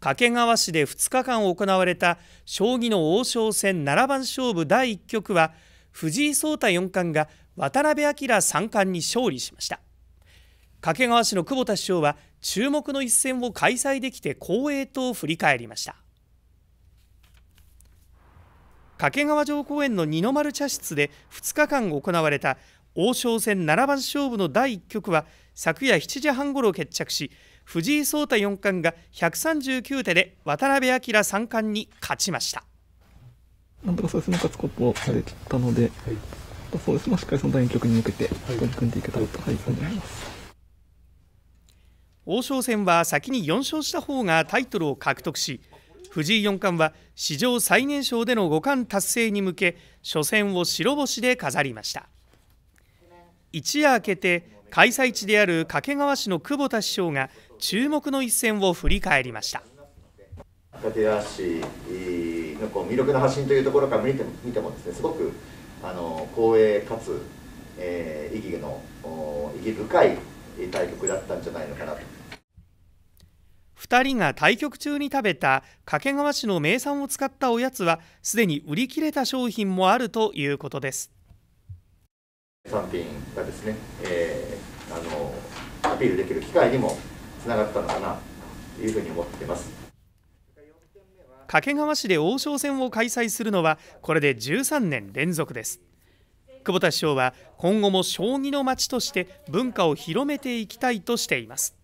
掛川市で2日間行われた将棋の王将戦七番勝負第1局は藤井聡太四冠が渡辺明三冠に勝利しました掛川市の久保田市長は注目の一戦を開催できて光栄と振り返りました掛川城公園の二の丸茶室で2日間行われた王将戦七番勝負の第1局は昨夜7時半ごろ決着し藤井聡太四冠が139手で渡辺明三冠に勝ちましたなんとかそうですね勝つことをされたので、はい、そうですねしっかりその第2局に向けて取り組んでいけたらと、思います。王将戦は先に4勝した方がタイトルを獲得し藤井四冠は史上最年少での五冠達成に向け初戦を白星で飾りました一夜明けて開催地である掛川市の久保田市長が注目の一戦を振り返りました立川市のこう魅力の発信というところから見て見てもですねすごくあの光栄かつ、えー、意義の意義深い対局だったんじゃないのかなと2人が対局中に食べた掛川市の名産を使ったおやつはすでに売り切れた商品もあるということです産品がですね、えー、あのアピールできる機会にもつながったのかなというふうに思っています掛川市で王将戦を開催するのはこれで13年連続です久保田市長は今後も将棋の街として文化を広めていきたいとしています